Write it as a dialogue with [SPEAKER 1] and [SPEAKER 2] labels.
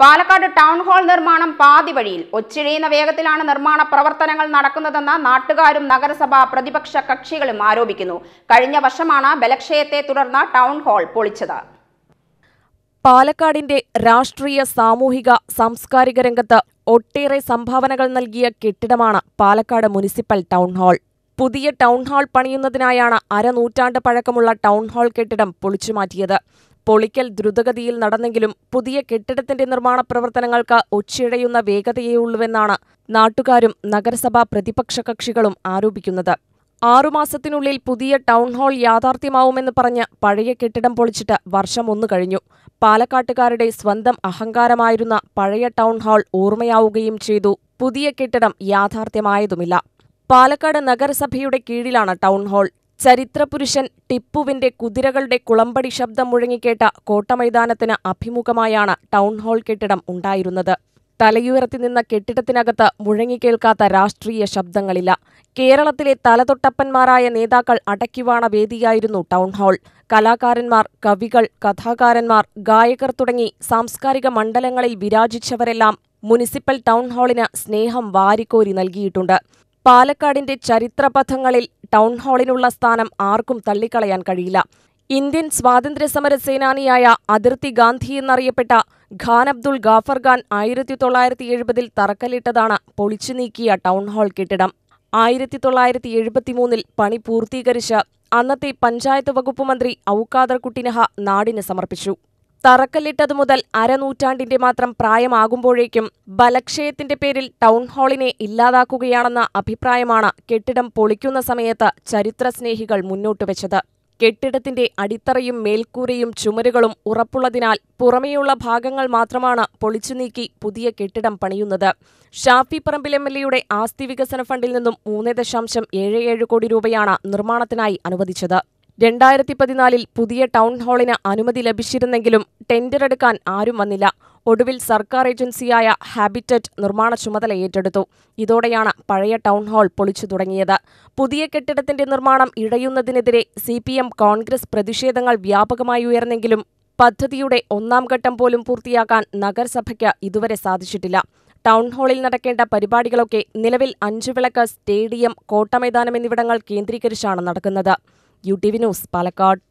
[SPEAKER 1] Palakkad town hall നിർമ്മാണം പാതി വഴിയിൽ ഒച്ചിഴയുന്ന വേഗത്തിലാണ് നിർമ്മാണ പ്രവർത്തനങ്ങൾ നടക്കുന്നതെന്ന് നാട്ടുകാരും നഗരസഭാ പ്രതിപക്ഷ കക്ഷികളും ആരോപിക്കുന്നു കഴിഞ്ഞ വർഷമാണ് ബലക്ഷയത്തെ തുടർന്ന് ടൗൺ ഹാൾ പൊളിച്ചത് പാലക്കാടിന്റെ രാഷ്ട്രീയ സാമൂഹിക സാംസ്കാരിക രംഗത്ത് ഒട്ടേറെ സംഭാവനകൾ നൽകിയ കെട്ടിടമാണ് പാലക്കാട് മുനിസിപ്പൽ ടൗൺ ഹാൾ പുതിയ ടൗൺ ഹാൾ പണിയുന്നതിനായാണ് അരനൂറ്റാണ്ട് പഴക്കമുള്ള ടൗൺ ഹാൾ കെട്ടിടം പൊളിച്ചുമാറ്റിയത് പൊളിക്കൽ ദ്രുതഗതിയിൽ നടന്നെങ്കിലും പുതിയ കെട്ടിടത്തിന്റെ നിർമ്മാണ പ്രവർത്തനങ്ങൾക്ക് ഒച്ചിഴയുന്ന വേഗതയേയുള്ളൂവെന്നാണ് നാട്ടുകാരും നഗരസഭാ പ്രതിപക്ഷ കക്ഷികളും ആരോപിക്കുന്നത് ആറുമാസത്തിനുള്ളിൽ പുതിയ ടൗൺഹാൾ യാഥാർത്ഥ്യമാവുമെന്ന് പറഞ്ഞ് പഴയ കെട്ടിടം പൊളിച്ചിട്ട് വർഷം ഒന്നു കഴിഞ്ഞു പാലക്കാട്ടുകാരുടെ സ്വന്തം അഹങ്കാരമായിരുന്ന പഴയ ടൗൺഹാൾ ഓർമ്മയാവുകയും ചെയ്തു പുതിയ കെട്ടിടം യാഥാർത്ഥ്യമായതുമില്ല പാലക്കാട് നഗരസഭയുടെ കീഴിലാണ് ടൗൺഹാൾ ചരിത്രപുരുഷൻ ടിപ്പുവിന്റെ കുതിരകളുടെ കുളമ്പടി ശബ്ദം മുഴങ്ങിക്കേട്ട കോട്ടമൈതാനത്തിന് അഭിമുഖമായാണ് ടൗൺഹാൾ കെട്ടിടം ഉണ്ടായിരുന്നത് തലയുയർത്തി നിന്ന കെട്ടിടത്തിനകത്ത് മുഴങ്ങിക്കേൾക്കാത്ത രാഷ്ട്രീയ ശബ്ദങ്ങളില്ല കേരളത്തിലെ തലതൊട്ടപ്പന്മാരായ നേതാക്കൾ അടക്കിവാണ വേദിയായിരുന്നു ടൗൺഹാൾ കലാകാരന്മാർ കവികൾ കഥാകാരന്മാർ ഗായകർ തുടങ്ങി സാംസ്കാരിക മണ്ഡലങ്ങളിൽ വിരാജിച്ചവരെല്ലാം മുനിസിപ്പൽ ടൗൺഹാളിന് സ്നേഹം വാരിക്കോരി നൽകിയിട്ടുണ്ട് പാലക്കാടിന്റെ ചരിത്രപഥങ്ങളിൽ ഹാളിനുള്ള സ്ഥാനം ആർക്കും തള്ളിക്കളയാൻ കഴിയില്ല ഇന്ത്യൻ സ്വാതന്ത്ര്യ സമര സേനാനിയായ അതിർത്തി ഗാന്ധി എന്നറിയപ്പെട്ട ഖാൻ അബ്ദുൾ ഗാഫർ ഖാൻ ആയിരത്തി തൊള്ളായിരത്തി എഴുപതിൽ തറക്കല്ലിട്ടതാണ് പൊളിച്ചു നീക്കിയ ഹാൾ കെട്ടിടം ആയിരത്തി തൊള്ളായിരത്തി എഴുപത്തിമൂന്നിൽ പണി പൂർത്തീകരിച്ച് അന്നത്തെ പഞ്ചായത്ത് വകുപ്പ് മന്ത്രി ഔക്കാദർ കുട്ടിനഹ നാടിന് സമർപ്പിച്ചു തറക്കല്ലിട്ടതു മുതൽ അരനൂറ്റാണ്ടിന്റെ മാത്രം പ്രായമാകുമ്പോഴേക്കും ബലക്ഷയത്തിന്റെ പേരിൽ ടൗൺ ഹാളിനെ ഇല്ലാതാക്കുകയാണെന്ന അഭിപ്രായമാണ് കെട്ടിടം പൊളിക്കുന്ന സമയത്ത് ചരിത്രസ്നേഹികൾ മുന്നോട്ട് വെച്ചത് കെട്ടിടത്തിന്റെ അടിത്തറയും മേൽക്കൂരയും ചുമരുകളും ഉറപ്പുള്ളതിനാൽ പുറമേയുള്ള ഭാഗങ്ങൾ മാത്രമാണ് പൊളിച്ചു നീക്കി പുതിയ കെട്ടിടം പണിയുന്നത് ഷാഫി പറമ്പിൽ എം എൽ എയുടെ ആസ്തി വികസന ഫണ്ടിൽ നിന്നും മൂന്ന് ദശാംശം ഏഴ് ഏഴ് കോടി രൂപയാണ് നിർമ്മാണത്തിനായി അനുവദിച്ചത് രണ്ടായിരത്തി പതിനാലിൽ പുതിയ ടൗൺ ഹാളിന് അനുമതി ലഭിച്ചിരുന്നെങ്കിലും ടെൻഡർ എടുക്കാൻ ആരും വന്നില്ല ഒടുവിൽ സർക്കാർ ഏജൻസിയായ ഹാബിറ്ററ്റ് നിർമ്മാണ ചുമതല ഏറ്റെടുത്തു ഇതോടെയാണ് പഴയ ടൗൺ ഹാൾ പൊളിച്ചു തുടങ്ങിയത് പുതിയ കെട്ടിടത്തിന്റെ നിർമ്മാണം ഇഴയുന്നതിനെതിരെ സി കോൺഗ്രസ് പ്രതിഷേധങ്ങൾ വ്യാപകമായി ഉയർന്നെങ്കിലും പദ്ധതിയുടെ ഒന്നാം ഘട്ടം പോലും പൂർത്തിയാക്കാൻ നഗരസഭയ്ക്ക് ഇതുവരെ സാധിച്ചിട്ടില്ല ടൗൺ ഹാളിൽ നടക്കേണ്ട പരിപാടികളൊക്കെ നിലവിൽ അഞ്ചുവിളക്ക് സ്റ്റേഡിയം കോട്ടമൈതാനം എന്നിവിടങ്ങൾ കേന്ദ്രീകരിച്ചാണ് നടക്കുന്നത് U T V news Palakkad